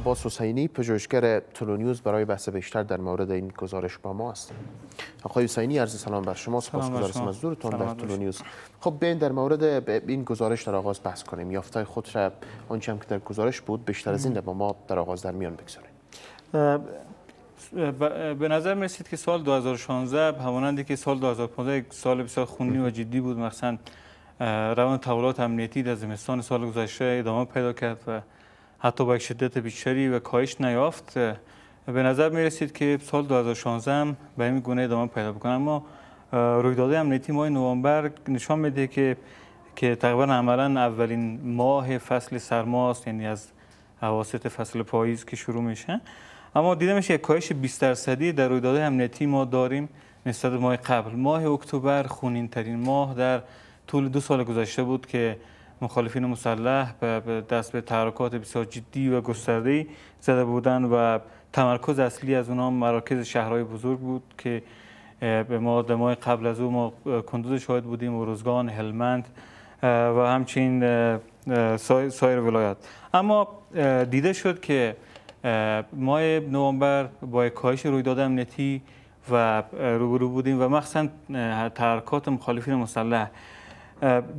عباس حسینی پژوهشگر تلونیوز برای بحث بیشتر در مورد این گزارش با ما است آقای حسینی عرض سلام بر شما از مزدورتان در تلونیوز خب بین در مورد این گزارش در آغاز بحث کنیم یافتای خود را آنچه هم که در گزارش بود بیشتر از این با ما در آغاز در میان بگذاریم به نظر میرسید که سال 2016 همانندی که سال 2015 سال بسیار خونی و جدی بود مثلا روان تحولات امنیتی در زمستان سال گذشته ادامه پیدا کرد و حتی با یک شدت بیشتری و کاهش نیافت به نظر می رسید که سال 2016 هم به این گونه ادامه پیدا بکنه اما رویدادهای امنیتی ماه نوامبر نشان میده که که تقریبا عملا اولین ماه فصل سرماست یعنی از اواسط فصل پاییز که شروع میشه اما دیده میشه یک کاهش 20 درصدی در رویدادهای امنیتی ما داریم نسبت ماه قبل ماه اکتبر خونین ترین ماه در طول دو سال گذشته بود که مخالفین مسلح به دست به تحرکات بسیار جدی و گسترده زده بودند و تمرکز اصلی از اونها مراکز شهرهای بزرگ بود که به ما دمای قبل از او ما کندوز شاهد بودیم و روزگان هلمند و همچین سایر ولایت اما دیده شد که ماه نوامبر با کاهش رویداد امنیتی و روبرو بودیم و مخصوصا تحرکات مخالفین مسلح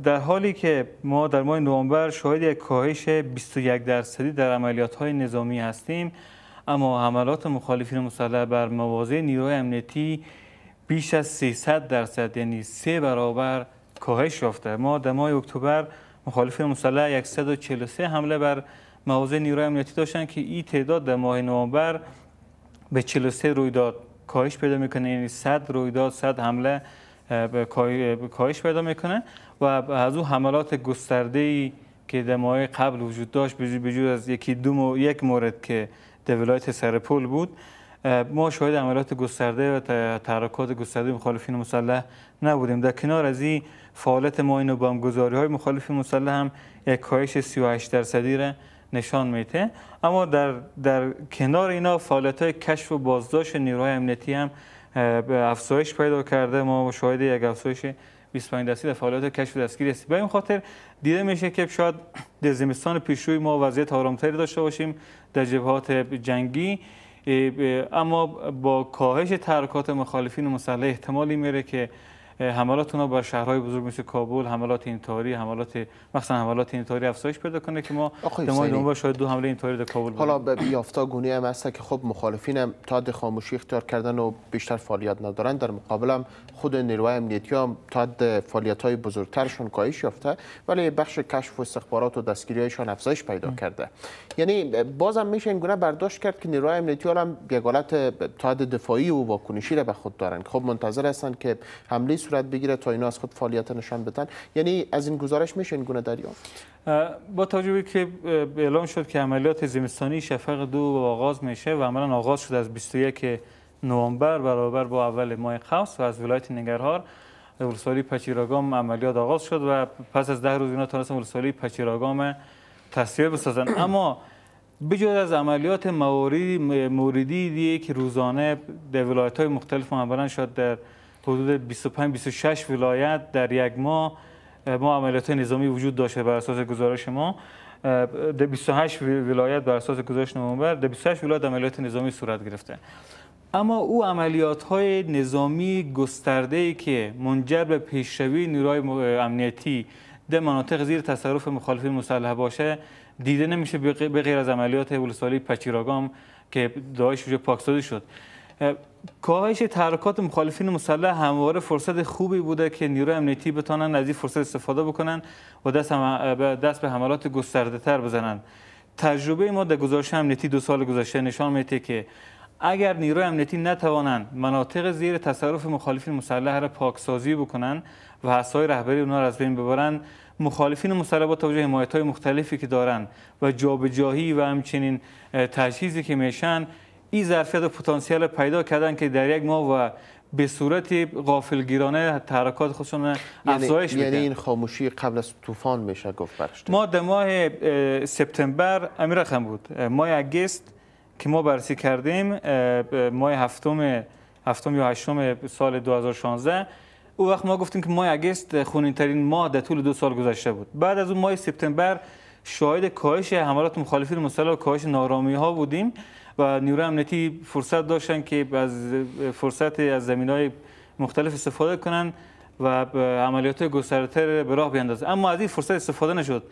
در حالی که ما در ماه نوامبر شاهد یک کاهش 21 درصدی در عملیات های نظامی هستیم اما حملات مخالفین مسلح بر مواضع نیروی امنیتی بیش از 300 درصد یعنی سه برابر کاهش یافته ما در ماه اکتبر مخالفین مسلح 143 حمله بر مواضع نیروی امنیتی داشتن که این تعداد در ماه نوامبر به 43 رویداد کاهش پیدا میکنه یعنی 100 رویداد 100 حمله کاهش پیدا میکنه و از او حملات گسترده ای که در ماه قبل وجود داشت بجور از یکی دو یک مورد که در ولایت سرپل بود ما شاید عملات گسترده و تحرکات گسترده مخالفین مسلح نبودیم در کنار از این فعالیت ما اینو بمبگذاری های مخالفین مسلح هم یک کاهش 38 درصدی را نشان میته اما در, در کنار اینا فعالیت های کشف و بازداشت نیروهای امنیتی هم افزایش پیدا کرده ما شاهد یک افزایش 25 دستی در فعالیت کشف دستگیری هستیم به این خاطر دیده میشه که شاید در زمستان پیشروی ما وضعیت آرامتری داشته باشیم در جبهات جنگی اما با کاهش ترکات مخالفین مسلح احتمالی میره که حملات رو بر شهرهای بزرگ مثل کابل حملات اینطوری حملات مثلا حملات اینطوری افزایش پیدا کنه که ما احتمال شاید دو حمله اینطوری در کابل حالا به یافتا گونه هم هست که خب مخالفین هم خاموشی اختیار کردن و بیشتر فعالیت ندارن در مقابل هم خود نیروهای امنیتی هم تاد فعالیت های بزرگترشون کاهش یافته ولی بخش کشف و استخبارات و دستگیریشان افزایش پیدا کرده یعنی بازم میشه این گونه برداشت کرد که نیروهای امنیتی هم یک حالت دفاعی و واکنشی را به خود دارن خب منتظر هستن که حمله صورت بگیره تا اینا از خود فعالیت نشان بدن یعنی از این گزارش میشه این گونه دریافت با توجه که اعلام شد که عملیات زمستانی شفق دو آغاز میشه و عملا آغاز شد از 21 نوامبر برابر با اول ماه قوس و از ولایت نگرهار ولسوالی پچیراگام عملیات آغاز شد و پس از ده روز اینا تونستن ولسوالی پچیراگام تصفیه بسازن اما بجز از عملیات موردی موردی که روزانه در ولایت های مختلف ما شد در حدود 25 26 ولایت در یک ماه ما عملیات نظامی وجود داشته بر اساس گزارش ما در 28 ولایت بر اساس گزارش نومبر، در 28 ولایت عملیات نظامی صورت گرفته اما او عملیات های نظامی گسترده ای که منجر به پیشروی نیروهای امنیتی در مناطق زیر تصرف مخالفین مسلح باشه دیده نمیشه به غیر از عملیات ولسوالی پچیراگام که داعش وجود پاکسازی شد کاهش تحرکات مخالفین مسلح همواره فرصت خوبی بوده که نیروی امنیتی بتوانند از این فرصت استفاده بکنن و دست, هم... دست به حملات گسترده تر بزنن تجربه ما در گزارش امنیتی دو سال گذشته نشان میده که اگر نیروی امنیتی نتوانند مناطق زیر تصرف مخالفین مسلح را پاکسازی بکنند و حسای رهبری اونها را از بین ببرند مخالفین مسلح با توجه حمایت های مختلفی که دارند و جابجایی و همچنین تجهیزی که میشن این ظرفیت و پتانسیل پیدا کردن که در یک ماه و به صورت غافلگیرانه تحرکات خودشون افزایش یعنی- افزایش یعنی این خاموشی قبل از طوفان میشه گفت برشته ما در ماه سپتامبر امیرخم بود ماه اگست که ما بررسی کردیم ماه هفتم هفتم یا هشتم سال 2016 او وقت ما گفتیم که ماه اگست خونین ترین ماه در طول دو سال گذشته بود بعد از اون ماه سپتامبر شاهد کاهش حملات مخالفین مسلح و کاهش نارامی ها بودیم و نیروی امنیتی فرصت داشتن که از فرصت از زمین های مختلف استفاده کنن و عملیات گسترتر به راه بیندازن اما از این فرصت استفاده نشد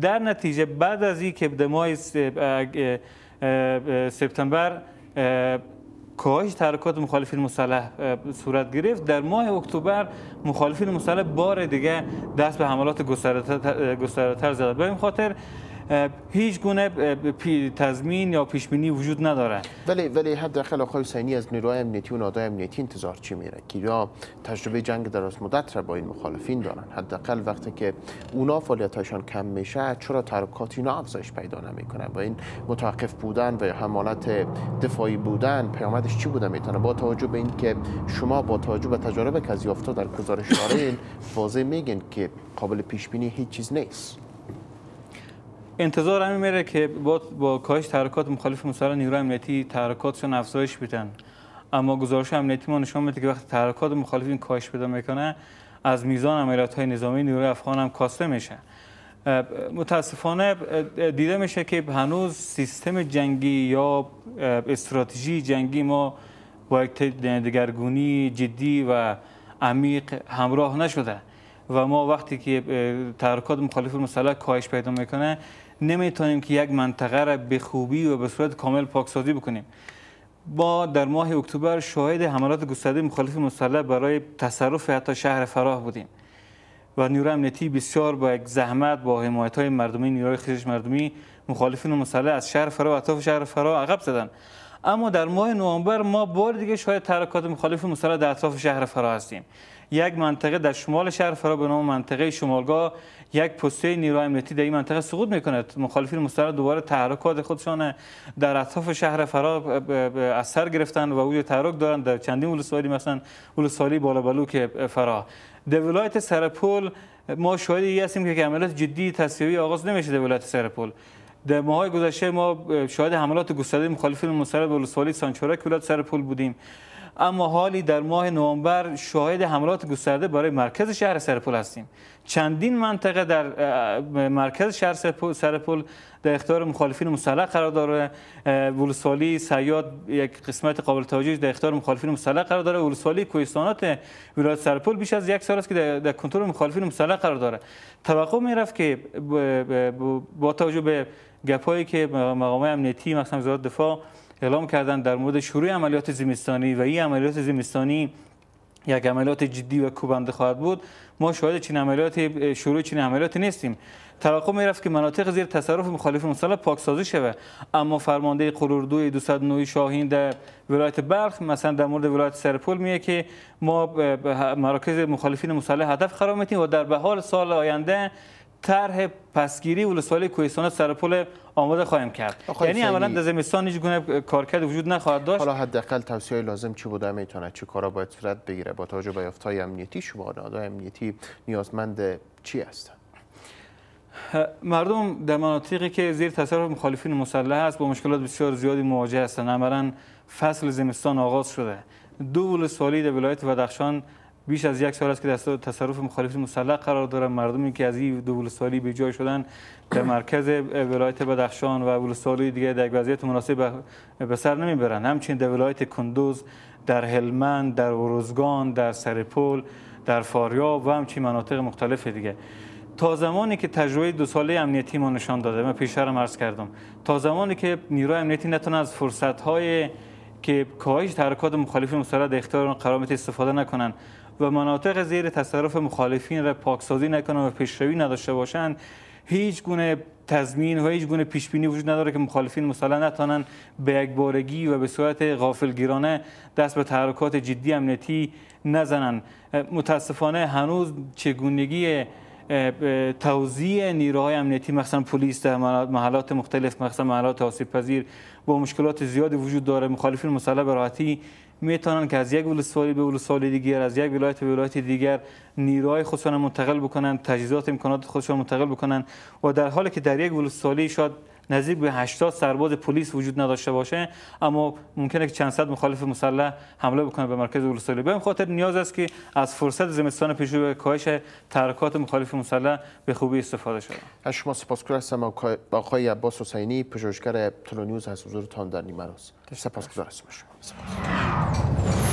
در نتیجه بعد از این که دمای سپتامبر کاهش تحرکات مخالفین مسلح صورت گرفت در ماه اکتبر مخالفین مسلح بار دیگه دست به حملات گسترده‌تر زدند به این خاطر هیچ گونه تضمین یا پیشبینی وجود نداره ولی ولی حداقل آقای حسینی از نیروهای امنیتی و نادای امنیتی انتظار چی میره که یا تجربه جنگ از مدت را با این مخالفین دارن حداقل وقتی که اونا فعالیتاشان کم میشه چرا تحرکات اینا افزایش پیدا نمیکنه و این متوقف بودن و حمالت دفاعی بودن پیامدش چی بوده میتونه با توجه به اینکه شما با توجه به تجربه که از در گزارش واضح میگین که قابل پیش بینی هیچ چیز نیست انتظار همین میره که با, با کاهش تحرکات مخالف مسلح نیروی امنیتی تحرکاتشون افزایش بیدن اما گزارش امنیتی ما نشان میده که وقتی تحرکات مخالفین کاهش پیدا میکنه از میزان عملیات های نظامی نیروی افغان هم کاسته میشه متاسفانه دیده میشه که هنوز سیستم جنگی یا استراتژی جنگی ما با یک دگرگونی جدی و عمیق همراه نشده و ما وقتی که تحرکات مخالف مسلح کاهش پیدا میکنه نمیتونیم که یک منطقه را به خوبی و به صورت کامل پاکسازی بکنیم با در ماه اکتبر شاهد حملات گسترده مخالف مسلح برای تصرف حتی شهر فراه بودیم و نیروی امنیتی بسیار با یک زحمت با حمایت های مردمی نیروی خیزش مردمی مخالفین مسلح از شهر فرا و اطراف شهر فراه عقب زدن اما در ماه نوامبر ما بار دیگه شاهد تحرکات مخالف مسلح در اطراف شهر فراه هستیم یک منطقه در شمال شهر فرا به نام منطقه شمالگاه یک پسته نیروی امنیتی در این منطقه سقوط میکند مخالفین مسترد دوباره تحرکات خودشان در اطراف شهر فرا اثر گرفتند گرفتن و وجود تحرک دارند در چندین ولسوالی مثلا ولسوالی که فرا در ولایت سرپل ما این هستیم که عملات جدی تصویری آغاز نمیشه در ولایت سرپل در ماه گذشته ما شاهد حملات گسترده مخالفین مسلح به ولسوالی سانچورک ولایت سرپل بودیم اما حالی در ماه نوامبر شاهد حملات گسترده برای مرکز شهر سرپل هستیم چندین منطقه در مرکز شهر سرپل در اختیار مخالفین مسلح قرار داره ولسوالی سیاد یک قسمت قابل توجه در اختیار مخالفین مسلح قرار داره ولسوالی کویستانات ولایت سرپل بیش از یک سال است که در, کنترل مخالفین مسلح قرار داره توقع میرفت که با توجه به گپایی که مقامات امنیتی مثلا وزارت دفاع اعلام کردن در مورد شروع عملیات زمستانی و این عملیات زمستانی یک عملیات جدی و کوبنده خواهد بود ما شاهد چین عملیات شروع چین عملیاتی نیستیم توقع می رفت که مناطق زیر تصرف مخالف مسلح پاک سازی شود اما فرمانده قلوردوی 209 شاهین در ولایت بلخ مثلا در مورد ولایت سرپل میه که ما مراکز مخالفین مسلح هدف قرار میتیم و در به حال سال آینده طرح پسگیری ولسوالی کویسان سرپل آماده خواهیم کرد یعنی عملا در زمستان هیچ گونه کارکرد وجود نخواهد داشت حالا حداقل توصیه لازم چی بوده میتونه چه کارا باید صورت بگیره با توجه به های امنیتی شما نهادهای امنیتی نیازمند چی است؟ مردم در مناطقی که زیر تاثیر مخالفین مسلح است با مشکلات بسیار زیادی مواجه هستند عملا فصل زمستان آغاز شده دو ولسوالی در ولایت بدخشان بیش از یک سال است که دست تصرف مخالف مسلح قرار دارن مردمی که از این دو ولسوالی به جای شدن در مرکز ولایت بدخشان و ولسوالی دیگه در وضعیت مناسب به سر نمیبرن همچنین در ولایت کندوز در هلمند در ورزگان در سرپل در فاریاب و همچین مناطق مختلف دیگه تا زمانی که تجربه دو ساله امنیتی ما نشان داده من پیشترم عرض کردم تا زمانی که نیروی امنیتی نتونه از فرصت های که کاهش تحرکات مخالف مسلح در اختیار قرار استفاده نکنن و مناطق زیر تصرف مخالفین را پاکسازی نکنند و پیشروی نداشته باشند هیچ گونه تضمین و هیچ گونه پیش بینی وجود نداره که مخالفین مثلا نتوانند به یک و به صورت غافلگیرانه دست به تحرکات جدی امنیتی نزنند متاسفانه هنوز چگونگی توزیع نیروهای امنیتی مثلا پلیس در محلات مختلف مثلا محلات آسیب پذیر با مشکلات زیادی وجود داره مخالفین مسلح به راحتی میتونن که از یک ولسوالی به ولسوالی دیگر از یک ولایت به ولایت دیگر نیروهای خودشان منتقل بکنن تجهیزات امکانات خودشان منتقل بکنن و در حالی که در یک ولسوالی شاید نزدیک به 80 سرباز پلیس وجود نداشته باشه اما ممکنه که چند صد مخالف مسلح حمله بکنه به مرکز اولسالی به خاطر نیاز است که از فرصت زمستان پیش به کاهش تحرکات مخالف مسلح به خوبی استفاده شود از شما سپاسگزار هستم آقای عباس حسینی پژوهشگر تلونیوز از حضورتان در نیمه روز سپاسگزار هستم شما